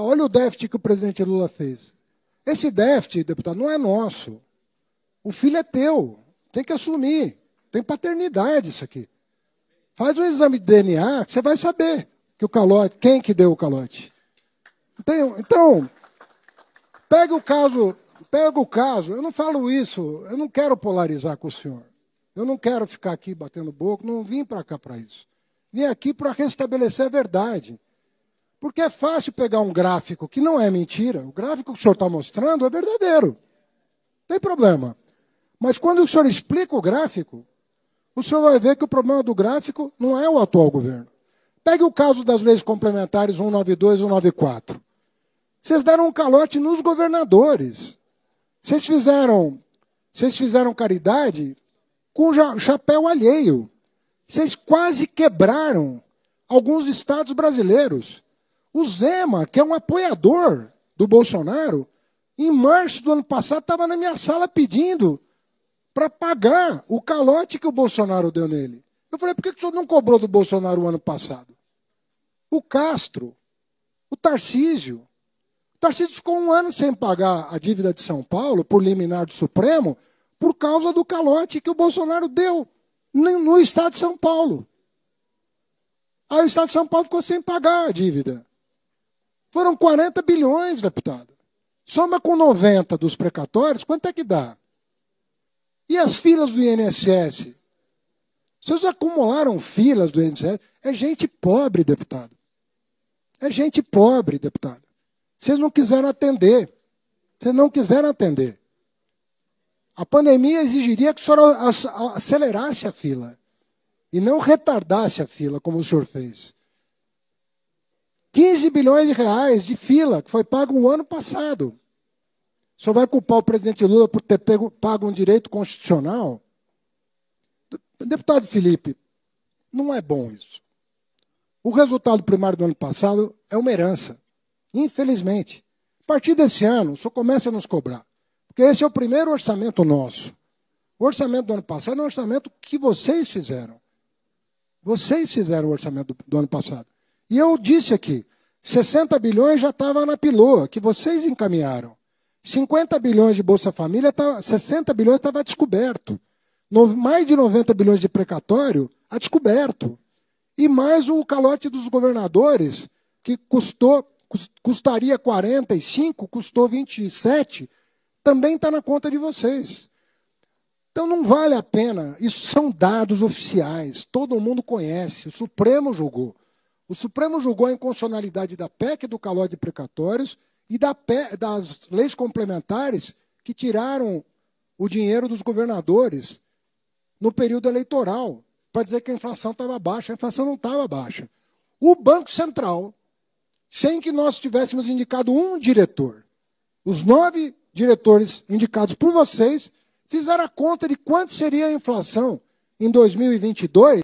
olha o déficit que o presidente Lula fez. Esse déficit, deputado, não é nosso. O filho é teu. Tem que assumir. Tem paternidade isso aqui. Faz um exame de DNA que você vai saber que o calote, quem que deu o calote. Então, então pega o caso, pega o caso. Eu não falo isso, eu não quero polarizar com o senhor. Eu não quero ficar aqui batendo boca, não vim para cá para isso. Vim aqui para restabelecer a verdade. Porque é fácil pegar um gráfico que não é mentira. O gráfico que o senhor está mostrando é verdadeiro. Não tem problema. Mas quando o senhor explica o gráfico, o senhor vai ver que o problema do gráfico não é o atual governo. Pegue o caso das leis complementares 192 e 194. Vocês deram um calote nos governadores. Vocês fizeram, vocês fizeram caridade com chapéu alheio. Vocês quase quebraram alguns estados brasileiros. O Zema, que é um apoiador do Bolsonaro, em março do ano passado estava na minha sala pedindo para pagar o calote que o Bolsonaro deu nele. Eu falei, por que o senhor não cobrou do Bolsonaro o ano passado? O Castro, o Tarcísio. O Tarcísio ficou um ano sem pagar a dívida de São Paulo por liminar do Supremo por causa do calote que o Bolsonaro deu no Estado de São Paulo. Aí o Estado de São Paulo ficou sem pagar a dívida. Foram 40 bilhões, deputado. Soma com 90 dos precatórios, quanto é que dá? E as filas do INSS? Vocês acumularam filas do INSS? É gente pobre, deputado. É gente pobre, deputado. Vocês não quiseram atender. Vocês não quiseram atender. A pandemia exigiria que o senhor acelerasse a fila e não retardasse a fila, como o senhor fez. 2 bilhões de reais de fila que foi pago o ano passado. Só vai culpar o presidente Lula por ter pego, pago um direito constitucional? Deputado Felipe, não é bom isso. O resultado primário do ano passado é uma herança, infelizmente. A partir desse ano, só começa a nos cobrar, porque esse é o primeiro orçamento nosso. O orçamento do ano passado é um orçamento que vocês fizeram. Vocês fizeram o orçamento do, do ano passado. E eu disse aqui, 60 bilhões já estava na piloa, que vocês encaminharam. 50 bilhões de Bolsa Família, 60 bilhões estava descoberto. mais de 90 bilhões de precatório a descoberto. E mais o calote dos governadores, que custou, custaria 45, custou 27, também está na conta de vocês. Então não vale a pena. Isso são dados oficiais, todo mundo conhece, o Supremo julgou. O Supremo julgou a inconstitucionalidade da PEC do Calote de precatórios e da das leis complementares que tiraram o dinheiro dos governadores no período eleitoral para dizer que a inflação estava baixa. A inflação não estava baixa. O Banco Central, sem que nós tivéssemos indicado um diretor, os nove diretores indicados por vocês fizeram a conta de quanto seria a inflação em 2022.